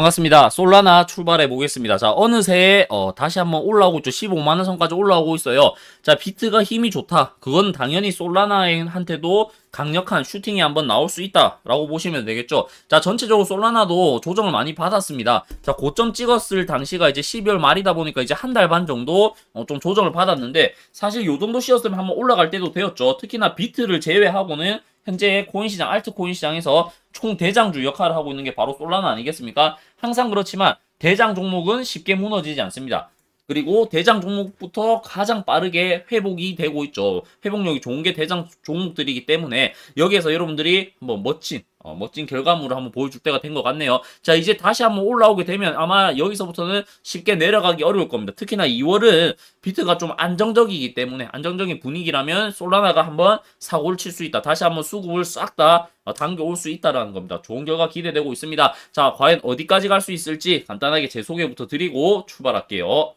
반갑습니다. 솔라나 출발해 보겠습니다. 자, 어느새 어, 다시 한번 올라오고 있죠. 15만원 선까지 올라오고 있어요. 자, 비트가 힘이 좋다. 그건 당연히 솔라나한테도 강력한 슈팅이 한번 나올 수 있다라고 보시면 되겠죠. 자, 전체적으로 솔라나도 조정을 많이 받았습니다. 자, 고점 찍었을 당시가 이제 12월 말이다 보니까 이제 한 달 반 정도 어, 좀 조정을 받았는데 사실 요 정도 씌었으면 한번 올라갈 때도 되었죠. 특히나 비트를 제외하고는 현재 코인시장, 알트코인시장에서 총 대장주 역할을 하고 있는 게 바로 솔라나 아니겠습니까? 항상 그렇지만 대장 종목은 쉽게 무너지지 않습니다. 그리고 대장 종목부터 가장 빠르게 회복이 되고 있죠. 회복력이 좋은 게 대장 종목들이기 때문에 여기에서 여러분들이 한번 뭐 멋진 어, 멋진 결과물을 한번 보여줄 때가 된 것 같네요. 자 이제 다시 한번 올라오게 되면 아마 여기서부터는 쉽게 내려가기 어려울 겁니다. 특히나 2월은 비트가 좀 안정적이기 때문에 안정적인 분위기라면 솔라나가 한번 사고를 칠 수 있다. 다시 한번 수급을 싹다 어, 당겨올 수 있다라는 겁니다. 좋은 결과 기대되고 있습니다. 자 과연 어디까지 갈 수 있을지 간단하게 제 소개부터 드리고 출발할게요.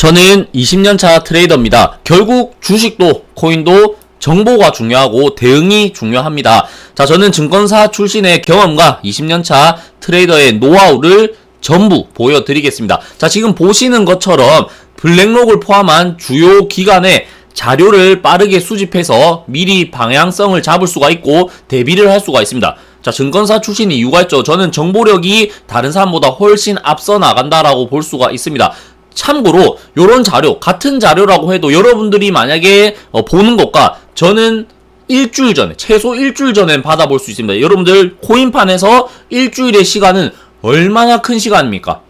저는 20년차 트레이더입니다. 결국 주식도 코인도 정보가 중요하고 대응이 중요합니다. 자, 저는 증권사 출신의 경험과 20년차 트레이더의 노하우를 전부 보여드리겠습니다. 자, 지금 보시는 것처럼 블랙록을 포함한 주요 기관의 자료를 빠르게 수집해서 미리 방향성을 잡을 수가 있고 대비를 할 수가 있습니다. 자, 증권사 출신이 유가있죠 저는 정보력이 다른 사람보다 훨씬 앞서 나간다라고 볼 수가 있습니다. 참고로 이런 자료 같은 자료라고 해도 여러분들이 만약에 어, 보는 것과 저는 일주일 전에 최소 일주일 전엔 받아볼 수 있습니다. 여러분들 코인판에서 일주일의 시간은 얼마나 큰 시간입니까?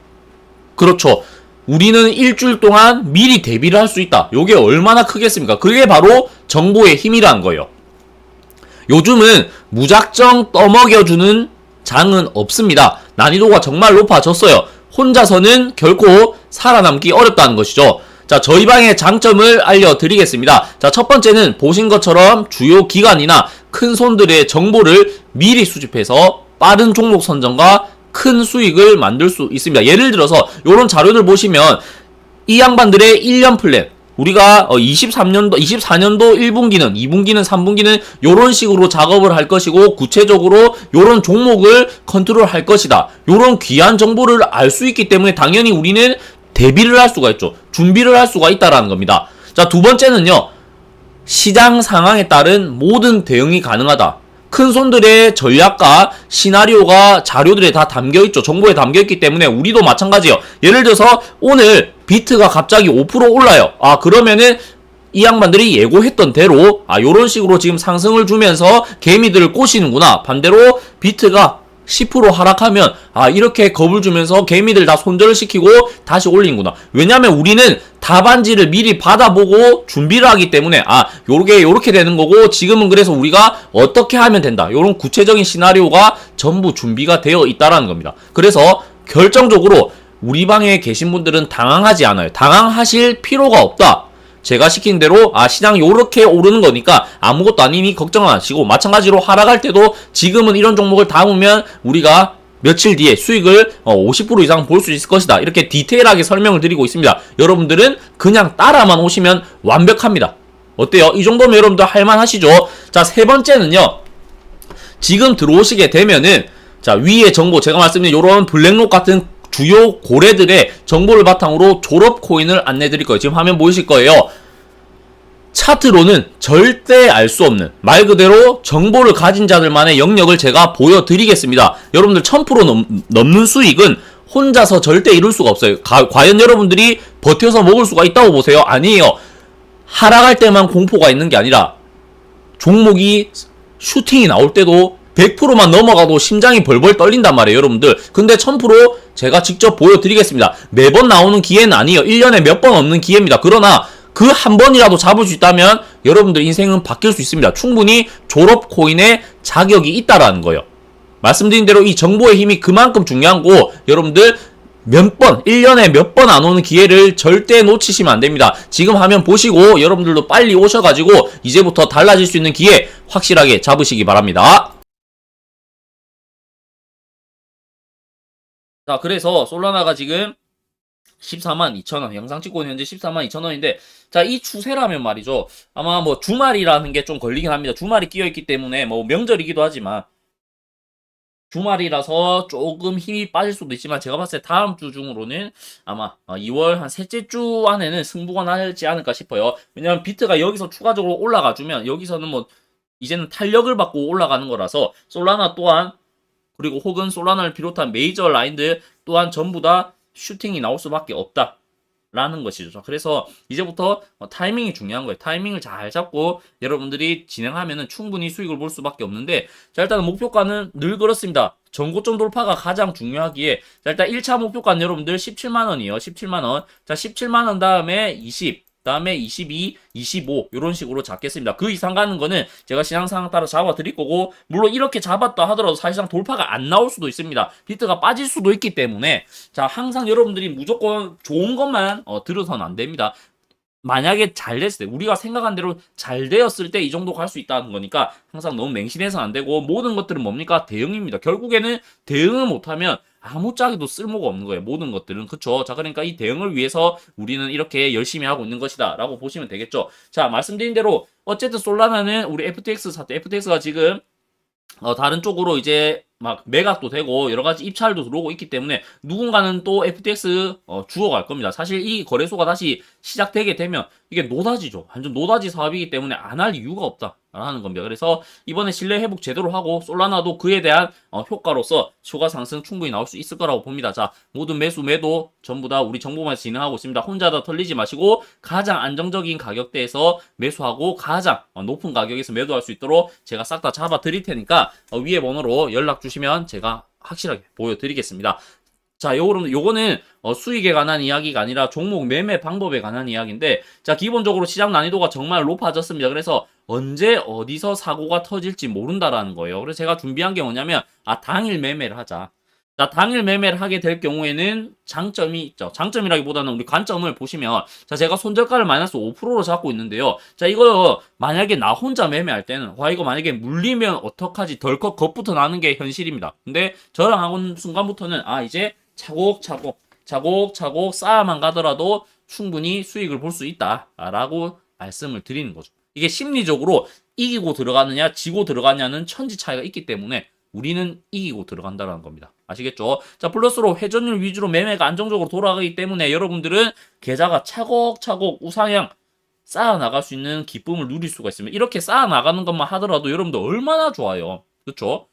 그렇죠. 우리는 일주일 동안 미리 대비를 할 수 있다. 이게 얼마나 크겠습니까? 그게 바로 정보의 힘이란 거예요. 요즘은 무작정 떠먹여주는 장은 없습니다. 난이도가 정말 높아졌어요. 혼자서는 결코 살아남기 어렵다는 것이죠. 자, 저희 방의 장점을 알려드리겠습니다. 자, 첫 번째는 보신 것처럼 주요 기관이나 큰 손들의 정보를 미리 수집해서 빠른 종목 선정과 큰 수익을 만들 수 있습니다. 예를 들어서 이런 자료를 보시면 이 양반들의 1년 플랜, 우리가 23년도, 24년도 1분기는, 2분기는, 3분기는 이런 식으로 작업을 할 것이고 구체적으로 이런 종목을 컨트롤할 것이다. 이런 귀한 정보를 알 수 있기 때문에 당연히 우리는 대비를 할 수가 있죠. 준비를 할 수가 있다라는 겁니다. 자, 두 번째는요. 시장 상황에 따른 모든 대응이 가능하다. 큰 손들의 전략과 시나리오가 자료들에 다 담겨있죠. 정보에 담겨있기 때문에 우리도 마찬가지예요. 예를 들어서 오늘 비트가 갑자기 5% 올라요. 아 그러면은 이 양반들이 예고했던 대로 아 요런 식으로 지금 상승을 주면서 개미들을 꼬시는구나. 반대로 비트가 10% 하락하면 아 이렇게 겁을 주면서 개미들 다 손절을 시키고 다시 올린구나. 왜냐면 우리는 답안지를 미리 받아보고 준비를 하기 때문에 아 요렇게 요렇게 되는 거고 지금은 그래서 우리가 어떻게 하면 된다. 요런 구체적인 시나리오가 전부 준비가 되어 있다라는 겁니다. 그래서 결정적으로 우리 방에 계신 분들은 당황하지 않아요. 당황하실 필요가 없다. 제가 시킨 대로 아 시장 요렇게 오르는 거니까 아무것도 아니니 걱정 하시고 마찬가지로 하락할 때도 지금은 이런 종목을 담으면 우리가 며칠 뒤에 수익을 50% 어, 이상 볼 수 있을 것이다. 이렇게 디테일하게 설명을 드리고 있습니다. 여러분들은 그냥 따라만 오시면 완벽합니다. 어때요? 이 정도면 여러분들 할만하시죠? 자, 세 번째는요. 지금 들어오시게 되면은 자 위에 정보 제가 말씀드린 이런 블랙록 같은 주요 고래들의 정보를 바탕으로 졸업 코인을 안내드릴 거예요. 지금 화면 보이실 거예요. 차트로는 절대 알 수 없는 말 그대로 정보를 가진 자들만의 영역을 제가 보여드리겠습니다. 여러분들 1000% 넘, 넘는 수익은 혼자서 절대 이룰 수가 없어요. 가, 과연 여러분들이 버텨서 먹을 수가 있다고 보세요? 아니에요. 하락할 때만 공포가 있는 게 아니라 종목이 슈팅이 나올 때도 100%만 넘어가도 심장이 벌벌 떨린단 말이에요 여러분들 근데 1000% 제가 직접 보여드리겠습니다 매번 나오는 기회는 아니에요 1년에 몇 번 없는 기회입니다 그러나 그 한 번이라도 잡을 수 있다면 여러분들 인생은 바뀔 수 있습니다 충분히 졸업 코인의 자격이 있다라는 거예요 말씀드린 대로 이 정보의 힘이 그만큼 중요한 고 여러분들 몇 번, 1년에 몇 번 안 오는 기회를 절대 놓치시면 안 됩니다. 지금 화면 보시고 여러분들도 빨리 오셔가지고 이제부터 달라질 수 있는 기회 확실하게 잡으시기 바랍니다. 자, 그래서 솔라나가 지금 14만 2천원, 영상 찍고 있는 현재 14만 2천원인데, 자, 이 추세라면 말이죠. 아마 뭐 주말이라는 게 좀 걸리긴 합니다. 주말이 끼어있기 때문에, 뭐 명절이기도 하지만, 주말이라서 조금 힘이 빠질 수도 있지만, 제가 봤을 때 다음 주 중으로는 아마 2월 한 셋째 주 안에는 승부가 나지 않을까 싶어요. 왜냐면 비트가 여기서 추가적으로 올라가주면, 여기서는 뭐, 이제는 탄력을 받고 올라가는 거라서, 솔라나 또한 그리고 혹은 솔라나를 비롯한 메이저 라인들 또한 전부 다 슈팅이 나올 수밖에 없다. 라는 것이죠. 그래서 이제부터 어, 타이밍이 중요한 거예요. 타이밍을 잘 잡고 여러분들이 진행하면 충분히 수익을 볼 수밖에 없는데 자 일단 목표가는 늘 그렇습니다. 전고점 돌파가 가장 중요하기에 자 일단 1차 목표가는 여러분들 17만원이에요. 17만원 자 17만원 다음에 20 다음에 22, 25 이런 식으로 잡겠습니다. 그 이상 가는 거는 제가 시장 상황 따라 잡아 드릴 거고 물론 이렇게 잡았다 하더라도 사실상 돌파가 안 나올 수도 있습니다. 비트가 빠질 수도 있기 때문에 자 항상 여러분들이 무조건 좋은 것만 어, 들어선안 됩니다. 만약에 잘 됐을 때 우리가 생각한 대로 잘 되었을 때 이 정도 갈 수 있다는 거니까 항상 너무 맹신해서는 안 되고 모든 것들은 뭡니까 대응입니다 결국에는 대응을 못하면 아무짝에도 쓸모가 없는 거예요 모든 것들은 그쵸 자 그러니까 이 대응을 위해서 우리는 이렇게 열심히 하고 있는 것이다 라고 보시면 되겠죠 자 말씀드린 대로 어쨌든 솔라나는 우리 FTX 사태 FTX가 지금 어, 다른 쪽으로 이제 막 매각도 되고 여러 가지 입찰도 들어오고 있기 때문에 누군가는 또 FTX 어, 주워갈 겁니다. 사실 이 거래소가 다시 시작되게 되면 이게 노다지죠. 완전 노다지 사업이기 때문에 안 할 이유가 없다. 하는 겁니다. 그래서 이번에 신뢰 회복 제대로 하고 솔라나도 그에 대한 어, 효과로서 추가 상승 충분히 나올 수 있을 거라고 봅니다. 자, 모든 매수 매도 전부 다 우리 정보만 진행하고 있습니다. 혼자 다 털리지 마시고 가장 안정적인 가격대에서 매수하고 가장 어, 높은 가격에서 매도할 수 있도록 제가 싹 다 잡아 드릴 테니까 어, 위에 번호로 연락 주시면 제가 확실하게 보여드리겠습니다. 자, 요거는, 요거는, 어, 수익에 관한 이야기가 아니라 종목 매매 방법에 관한 이야기인데, 자, 기본적으로 시장 난이도가 정말 높아졌습니다. 그래서 언제 어디서 사고가 터질지 모른다라는 거예요. 그래서 제가 준비한 게 뭐냐면 아 당일 매매를 하자. 자, 당일 매매를 하게 될 경우에는 장점이 있죠. 장점이라기보다는 우리 관점을 보시면 자, 제가 손절가를 마이너스 5%로 잡고 있는데요. 자, 이거 만약에 나 혼자 매매할 때는 와, 이거 만약에 물리면 어떡하지? 덜컥 겁부터 나는 게 현실입니다. 근데 저랑 하는 고 순간부터는 아, 이제 차곡차곡 차곡차곡 쌓아만 가더라도 충분히 수익을 볼 수 있다라고 말씀을 드리는 거죠. 이게 심리적으로 이기고 들어가느냐 지고 들어가냐는 천지 차이가 있기 때문에 우리는 이기고 들어간다는 겁니다. 아시겠죠? 자 플러스로 회전율 위주로 매매가 안정적으로 돌아가기 때문에 여러분들은 계좌가 차곡차곡 우상향 쌓아나갈 수 있는 기쁨을 누릴 수가 있습니다. 이렇게 쌓아나가는 것만 하더라도 여러분들 얼마나 좋아요. 그렇죠?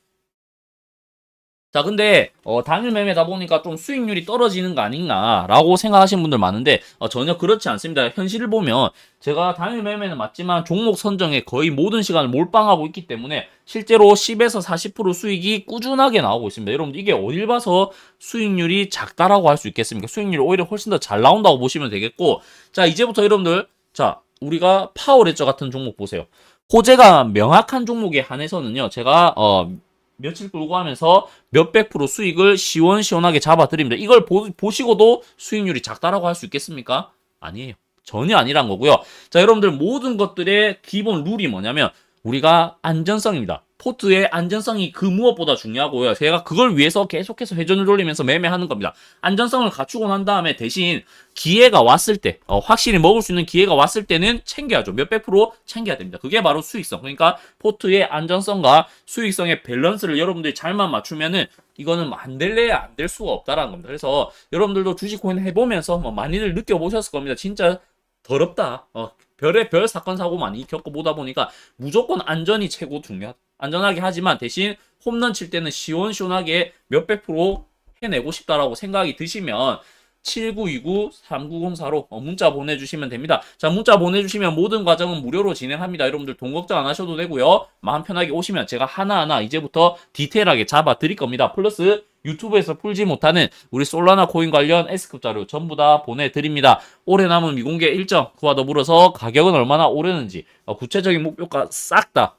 자 근데 어, 당일 매매다 보니까 좀 수익률이 떨어지는 거 아닌가라고 생각하시는 분들 많은데 어, 전혀 그렇지 않습니다. 현실을 보면 제가 당일 매매는 맞지만 종목 선정에 거의 모든 시간을 몰빵하고 있기 때문에 실제로 10에서 40% 수익이 꾸준하게 나오고 있습니다. 여러분들 이게 어딜 봐서 수익률이 작다라고 할 수 있겠습니까? 수익률이 오히려 훨씬 더 잘 나온다고 보시면 되겠고 자 이제부터 여러분들 자 우리가 파워레저 같은 종목 보세요. 호재가 명확한 종목에 한해서는요. 제가 어 며칠 끌고 하면서 몇백 프로 수익을 시원시원하게 잡아드립니다. 이걸 보, 보시고도 수익률이 작다라고 할 수 있겠습니까? 아니에요. 전혀 아니란 거고요. 자, 여러분들 모든 것들의 기본 룰이 뭐냐면 우리가 안전성입니다. 포트의 안전성이 그 무엇보다 중요하고요. 제가 그걸 위해서 계속해서 회전을 돌리면서 매매하는 겁니다. 안전성을 갖추고 난 다음에 대신 기회가 왔을 때 어, 확실히 먹을 수 있는 기회가 왔을 때는 챙겨야죠. 몇백 프로 챙겨야 됩니다. 그게 바로 수익성. 그러니까 포트의 안전성과 수익성의 밸런스를 여러분들이 잘만 맞추면은 이거는 안될래야 안 될 수가 없다라는 겁니다. 그래서 여러분들도 주식 코인 해보면서 뭐 많이들 느껴보셨을 겁니다. 진짜 더럽다. 어, 별의 별 사건 사고 많이 겪어보다 보니까 무조건 안전이 최고 중요하다. 안전하게 하지만 대신 홈런 칠 때는 시원시원하게 몇백 프로 해내고 싶다라고 생각이 드시면 7929-3904로 어, 문자 보내주시면 됩니다. 자, 문자 보내주시면 모든 과정은 무료로 진행합니다. 여러분들 돈 걱정 안 하셔도 되고요. 마음 편하게 오시면 제가 하나하나 이제부터 디테일하게 잡아드릴 겁니다. 플러스 유튜브에서 풀지 못하는 우리 솔라나 코인 관련 S급 자료 전부 다 보내드립니다. 올해 남은 미공개 일정, 그와 더불어서 가격은 얼마나 오르는지, 어, 구체적인 목표가 싹다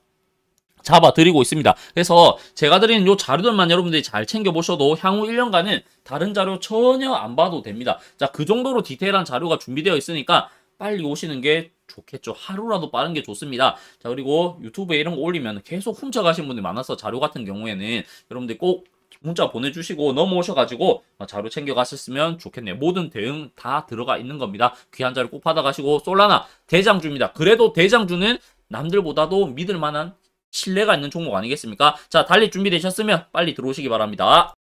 잡아드리고 있습니다. 그래서 제가 드리는 요 자료들만 여러분들이 잘 챙겨보셔도 향후 1년간은 다른 자료 전혀 안 봐도 됩니다. 자, 그 정도로 디테일한 자료가 준비되어 있으니까 빨리 오시는 게 좋겠죠. 하루라도 빠른 게 좋습니다. 자, 그리고 유튜브에 이런 거 올리면 계속 훔쳐가신 분들이 많아서 자료 같은 경우에는 여러분들꼭 문자 보내주시고 넘어오셔가지고 자료 챙겨가셨으면 좋겠네요. 모든 대응 다 들어가 있는 겁니다. 귀한 자료 꼭 받아가시고 솔라나 대장주입니다. 그래도 대장주는 남들보다도 믿을 만한 신뢰가 있는 종목 아니겠습니까? 자, 달리 준비되셨으면 빨리 들어오시기 바랍니다.